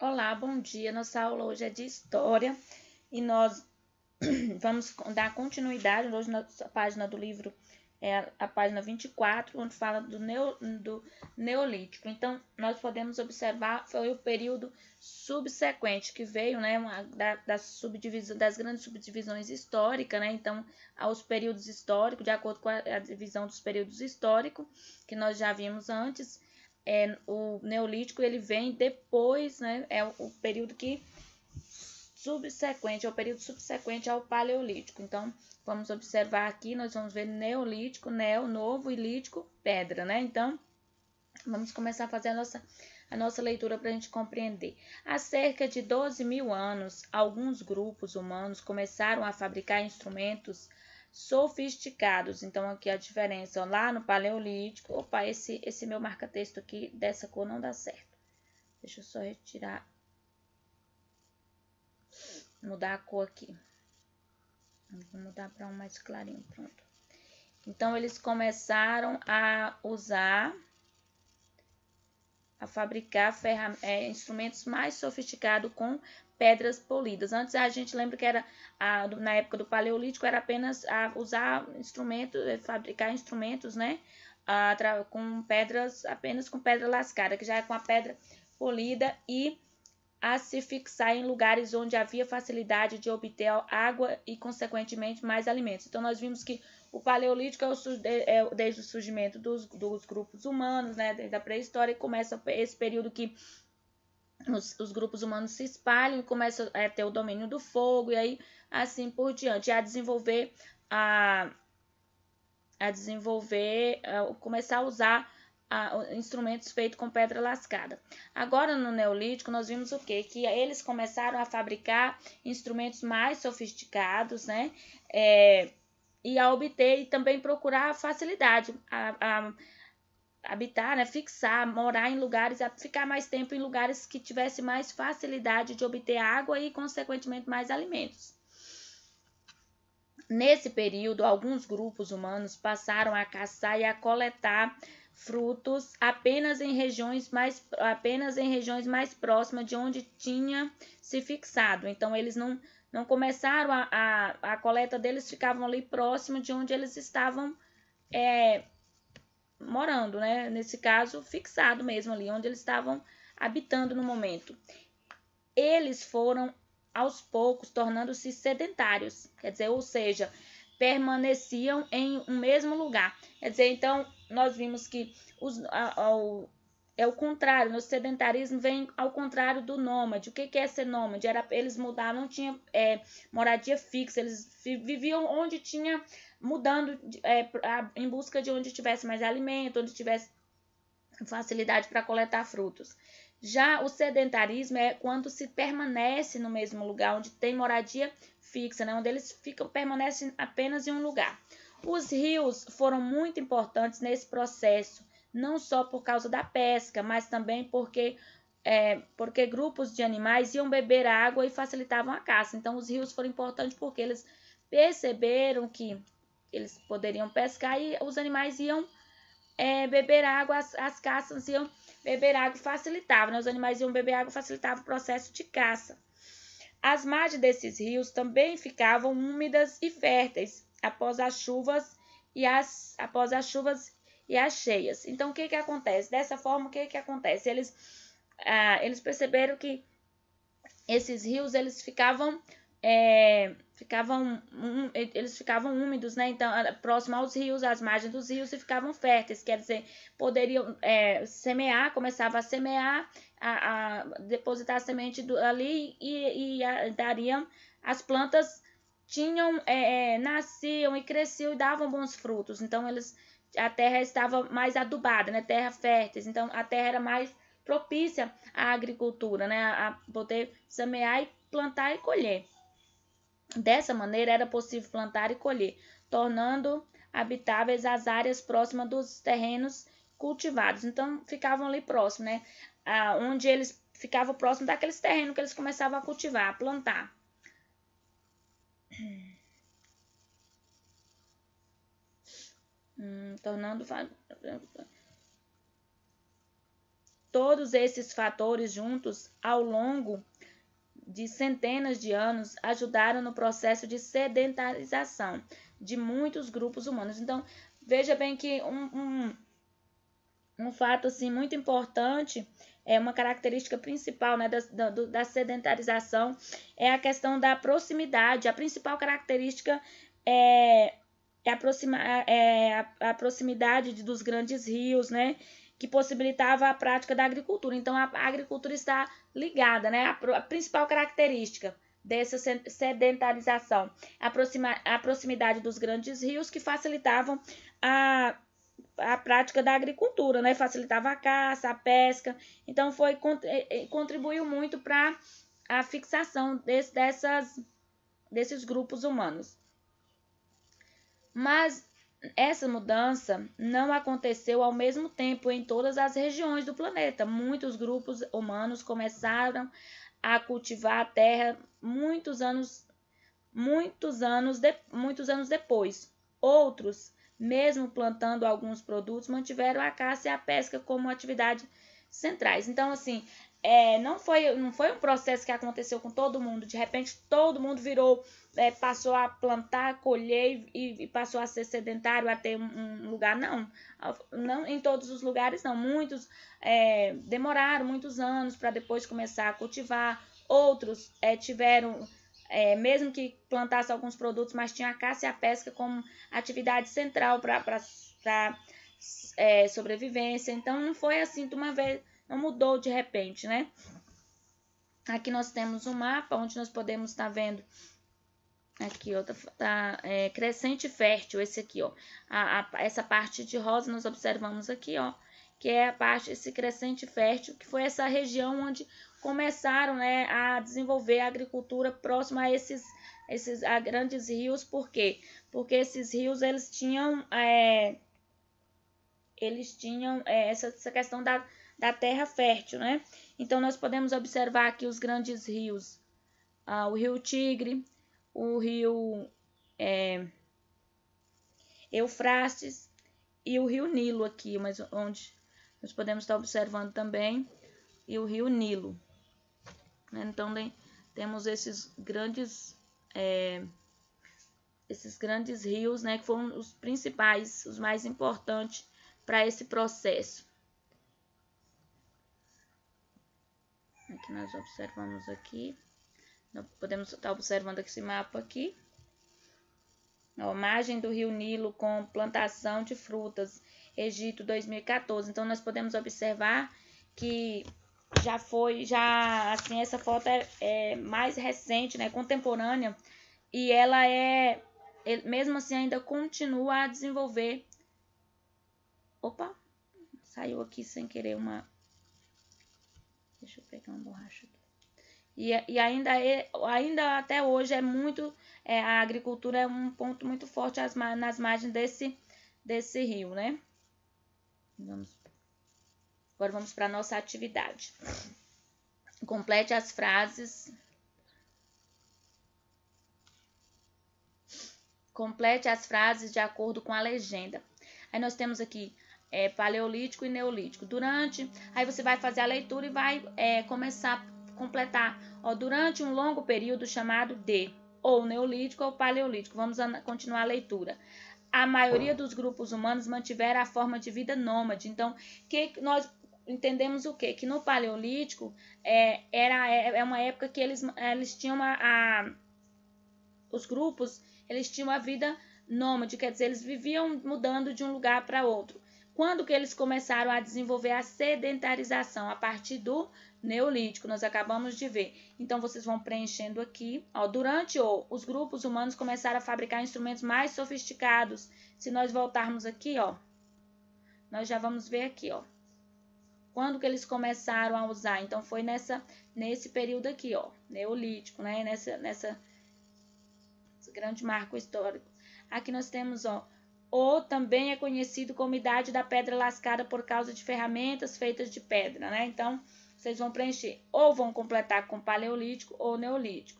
Olá, bom dia. Nossa aula hoje é de história e nós vamos dar continuidade. Hoje, a página do livro é a página 24, onde fala do, neo, do Neolítico. Então, nós podemos observar foi o período subsequente que veio, né, da, da subdivisão, das grandes subdivisões históricas, né, então, aos períodos históricos, de acordo com a, a divisão dos períodos históricos, que nós já vimos antes, é, o Neolítico ele vem depois, né? É o período que subsequente, é o período subsequente ao Paleolítico. Então, vamos observar aqui, nós vamos ver Neolítico, Neo, Novo e Lítico, Pedra, né? Então, vamos começar a fazer a nossa, a nossa leitura para a gente compreender. Há cerca de 12 mil anos, alguns grupos humanos começaram a fabricar instrumentos sofisticados. Então, aqui a diferença ó, lá no Paleolítico. Opa, esse, esse meu marca-texto aqui dessa cor não dá certo. Deixa eu só retirar. Mudar a cor aqui. Vou mudar para um mais clarinho, pronto. Então, eles começaram a usar, a fabricar é, instrumentos mais sofisticados com pedras polidas. Antes a gente lembra que era a, na época do Paleolítico era apenas a, usar instrumentos, eh, fabricar instrumentos, né? A, com pedras, apenas com pedra lascada, que já é com a pedra polida e a se fixar em lugares onde havia facilidade de obter água e, consequentemente, mais alimentos. Então, nós vimos que o Paleolítico é, o, é desde o surgimento dos, dos grupos humanos, né, da pré-história, começa esse período que os, os, grupos humanos se espalham, começam a ter o domínio do fogo, e aí assim por diante, a desenvolver a, a desenvolver, a começar a usar a, instrumentos feitos com pedra lascada. Agora no Neolítico nós vimos o que? Que eles começaram a fabricar instrumentos mais sofisticados, né? É, e a obter e também procurar facilidade. A, a, habitar, né, fixar, morar em lugares, ficar mais tempo em lugares que tivesse mais facilidade de obter água e, consequentemente, mais alimentos. Nesse período, alguns grupos humanos passaram a caçar e a coletar frutos apenas em regiões mais apenas em regiões mais próximas de onde tinha se fixado. Então eles não não começaram a, a, a coleta deles ficavam ali próximo de onde eles estavam é, morando, né? Nesse caso, fixado mesmo ali, onde eles estavam habitando no momento. Eles foram aos poucos tornando-se sedentários, quer dizer, ou seja, permaneciam em um mesmo lugar. Quer dizer, então nós vimos que os, a, a, é o contrário, o sedentarismo vem ao contrário do nômade. O que, que é ser nômade? Era, eles mudavam, não tinha é, moradia fixa, eles viviam onde tinha, mudando é, pra, em busca de onde tivesse mais alimento, onde tivesse facilidade para coletar frutos. Já o sedentarismo é quando se permanece no mesmo lugar, onde tem moradia fixa, né? onde eles ficam, permanecem apenas em um lugar. Os rios foram muito importantes nesse processo não só por causa da pesca, mas também porque, é, porque grupos de animais iam beber água e facilitavam a caça. Então, os rios foram importantes porque eles perceberam que eles poderiam pescar e os animais iam é, beber água, as, as caças iam beber água facilitavam. né? os animais iam beber água facilitava o processo de caça. As margens desses rios também ficavam úmidas e férteis após as chuvas e as após as chuvas e as cheias. Então, o que, que acontece? Dessa forma, o que, que acontece? Eles, ah, eles perceberam que esses rios, eles ficavam... É, ficavam um, eles ficavam úmidos, né? Então, próximo aos rios, às margens dos rios, e ficavam férteis, quer dizer, poderiam é, semear, começava a semear, a, a depositar a semente do, ali e, e a, dariam as plantas tinham é, é nasciam e cresciam e davam bons frutos. Então eles a terra estava mais adubada, né? Terra fértil, então a terra era mais propícia à agricultura, né? A poder semear e plantar e colher. Dessa maneira era possível plantar e colher, tornando habitáveis as áreas próximas dos terrenos cultivados. Então ficavam ali próximo, né? Ah, onde eles ficavam próximo daqueles terrenos que eles começavam a cultivar, a plantar. Hum, tornando então, todos esses fatores juntos ao longo de centenas de anos ajudaram no processo de sedentarização de muitos grupos humanos. Então, veja bem que um, um, um fato assim, muito importante, é uma característica principal né, da, da sedentarização, é a questão da proximidade. A principal característica é, é a, é, é, a, a proximidade de, dos grandes rios, né? Que possibilitava a prática da agricultura. Então, a, a agricultura está ligada, né? a principal característica dessa sedentarização, a, a proximidade dos grandes rios que facilitavam a, a prática da agricultura, né? facilitava a caça, a pesca, então foi é, é, contribuiu muito para a fixação desse, dessas, desses grupos humanos. Mas essa mudança não aconteceu ao mesmo tempo em todas as regiões do planeta. Muitos grupos humanos começaram a cultivar a terra muitos anos muitos anos, de, muitos anos depois. Outros, mesmo plantando alguns produtos, mantiveram a caça e a pesca como atividade centrais. Então, assim, é, não, foi, não foi um processo que aconteceu com todo mundo. De repente, todo mundo virou, é, passou a plantar, colher e, e, passou a ser sedentário, a ter um, um, lugar. Não, não em todos os lugares, não. Muitos é, demoraram muitos anos para depois começar a cultivar. Outros é, tiveram, é, mesmo que plantasse alguns produtos, mas tinha a caça e a pesca como atividade central para é, sobrevivência. Então, não foi assim de uma vez não mudou de repente, né? Aqui nós temos um mapa onde nós podemos estar tá vendo aqui, ó, tá, tá é, crescente fértil, esse aqui, ó. A, a, essa parte de rosa nós observamos aqui, ó, que é a parte, esse crescente fértil, que foi essa região onde começaram, né, a desenvolver a agricultura próxima a esses, esses a grandes rios, por quê? Porque esses rios, eles tinham, é, eles tinham é, essa, essa questão da da terra fértil, né? Então, nós podemos observar aqui os grandes rios, ah, o rio Tigre, o rio é, Eufrates e o rio Nilo aqui, mas onde nós podemos estar observando também, e o rio Nilo. Então, temos esses grandes... É, esses grandes rios, né, que foram os principais, os mais importantes para esse processo. que nós observamos aqui. Nós podemos estar observando esse mapa aqui. A margem do rio Nilo com plantação de frutas, Egito 2014. Então, nós podemos observar que já foi, já, assim, essa foto é, é mais recente, né, contemporânea, e ela é, é mesmo assim, ainda continua a desenvolver. Opa, saiu aqui sem querer uma Deixa eu pegar uma borracha aqui. E, é, e ainda, é, ainda até hoje é muito. É, a agricultura é um ponto muito forte as, nas margens desse, desse rio, né? Vamos, agora vamos para a nossa atividade. Complete as frases Complete as frases de acordo com a legenda. Aí nós temos aqui é, paleolítico e neolítico. Durante, aí você vai fazer a leitura e vai é, começar a completar. Ó, durante um longo período chamado de ou neolítico ou paleolítico. Vamos continuar a leitura. A maioria dos grupos humanos mantiveram a forma de vida nômade. Então, que nós entendemos o quê? Que no paleolítico é, era é, é uma época que eles, eles tinham a, a os grupos eles tinham a vida nômade, quer dizer, eles viviam mudando de um lugar para outro. Quando que eles começaram a desenvolver a sedentarização? A partir do Neolítico, nós acabamos de ver. Então, vocês vão preenchendo aqui. Ó, durante o, os grupos humanos começaram a fabricar instrumentos mais sofisticados. Se nós voltarmos aqui, ó, nós já vamos ver aqui, ó. Quando que eles começaram a usar? Então, foi nessa, nesse período aqui, ó, Neolítico, né? Nessa, nessa grande marco histórico. Aqui nós temos, ó, ou também é conhecido como idade da pedra lascada por causa de ferramentas feitas de pedra, né? Então, vocês vão preencher ou vão completar com paleolítico ou neolítico.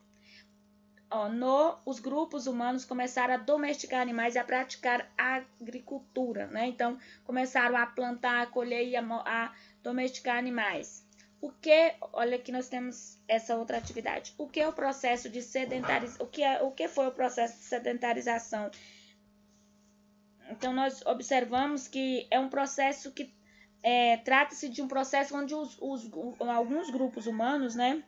Ó, no, os grupos humanos começaram a domesticar animais e a praticar agricultura, né? Então, começaram a plantar, a colher e a, a domesticar animais. O que, olha aqui nós temos essa outra atividade. O que é o processo de sedentarização? O que, é, o que foi o processo de sedentarização então, nós observamos que é um processo que é, trata-se de um processo onde os, os, alguns grupos humanos, né?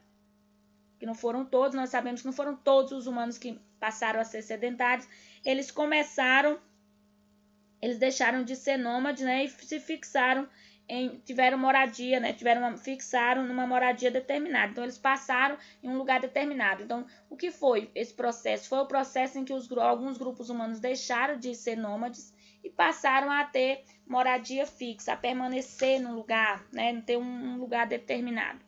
Que não foram todos, nós sabemos que não foram todos os humanos que passaram a ser sedentários, eles começaram, eles deixaram de ser nômades, né? E se fixaram em, tiveram moradia, né? Tiveram uma, fixaram numa moradia determinada. Então eles passaram em um lugar determinado. Então o que foi esse processo? Foi o processo em que os, alguns grupos humanos deixaram de ser nômades e passaram a ter moradia fixa, a permanecer num lugar, né? Ter um, um lugar determinado.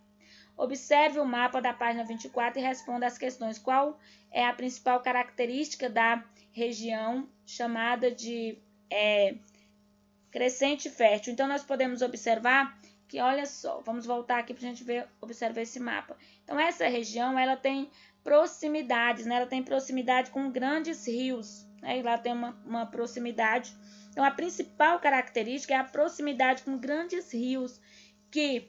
Observe o mapa da página 24 e responda às questões: qual é a principal característica da região chamada de é, crescente fértil. Então, nós podemos observar que, olha só, vamos voltar aqui para a gente ver, observar esse mapa. Então, essa região, ela tem proximidades, né? Ela tem proximidade com grandes rios, né? E lá tem uma, uma proximidade. Então, a principal característica é a proximidade com grandes rios, que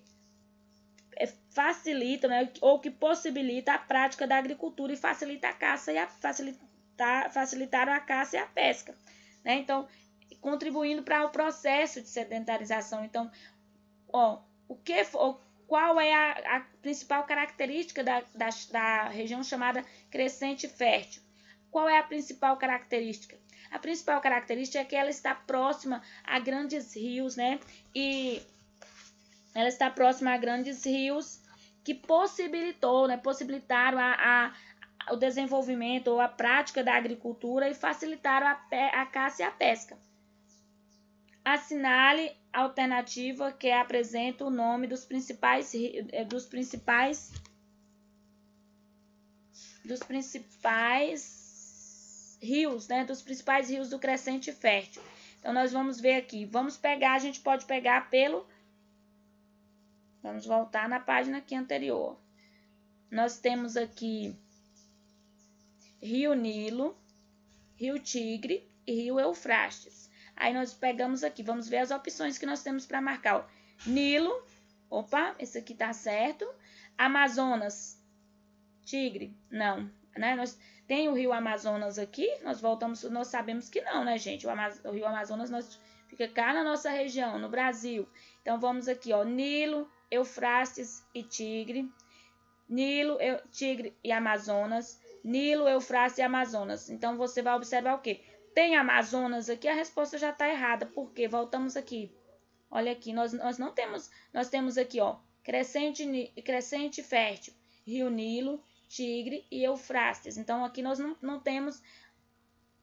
é, facilita, né, ou que possibilita a prática da agricultura e facilita a caça e a, facilitar facilitaram a caça e a pesca. Né? Então, contribuindo para o processo de sedentarização. Então, ó, o que for, qual é a, a principal característica da, da, da região chamada crescente fértil? Qual é a principal característica? A principal característica é que ela está próxima a grandes rios, né? E ela está próxima a grandes rios que possibilitou, né? Possibilitaram a, a o desenvolvimento ou a prática da agricultura e facilitaram a, a caça e a pesca. Assinale a alternativa que apresenta o nome dos principais eh, dos principais dos principais rios, né, dos principais rios do crescente fértil. Então nós vamos ver aqui, vamos pegar, a gente pode pegar pelo Vamos voltar na página aqui anterior. Nós temos aqui Rio Nilo, Rio Tigre e Rio Eufrates. Aí nós pegamos aqui, vamos ver as opções que nós temos para marcar. Ó. Nilo, opa, esse aqui tá certo. Amazonas, tigre, não. Né? Nós, tem o rio Amazonas aqui, nós voltamos, nós sabemos que não, né, gente? O, Amaz, o rio Amazonas nós, fica cá na nossa região, no Brasil. Então, vamos aqui, ó, Nilo, Eufrates e Tigre. Nilo, Eu, Tigre e Amazonas. Nilo, Eufrates e Amazonas. Então, você vai observar o quê? tem Amazonas aqui, a resposta já está errada, porque voltamos aqui. Olha aqui, nós, nós não temos, nós temos aqui, ó, crescente, crescente fértil, Rio Nilo, Tigre e Eufrates. Então, aqui nós não, não temos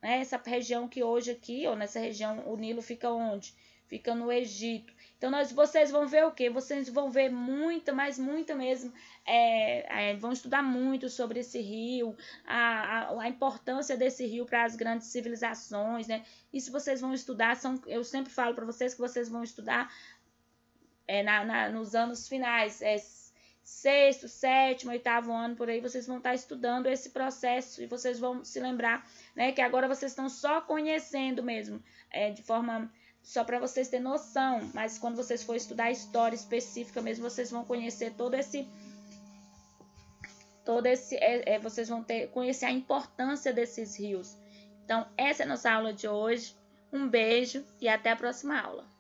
né, essa região que hoje aqui, ou nessa região, o Nilo fica onde? fica no Egito. Então nós, vocês vão ver o quê? Vocês vão ver muita, mas muita mesmo, é, é, vão estudar muito sobre esse rio, a, a, a importância desse rio para as grandes civilizações, né? Isso vocês vão estudar, são, eu sempre falo para vocês que vocês vão estudar é, na, na, nos anos finais, é, sexto, sétimo, oitavo ano, por aí, vocês vão estar estudando esse processo e vocês vão se lembrar, né, que agora vocês estão só conhecendo mesmo, é, de forma só para vocês terem noção, mas quando vocês for estudar a história específica mesmo, vocês vão conhecer todo esse todo esse é, é, vocês vão ter conhecer a importância desses rios. Então, essa é a nossa aula de hoje. Um beijo e até a próxima aula.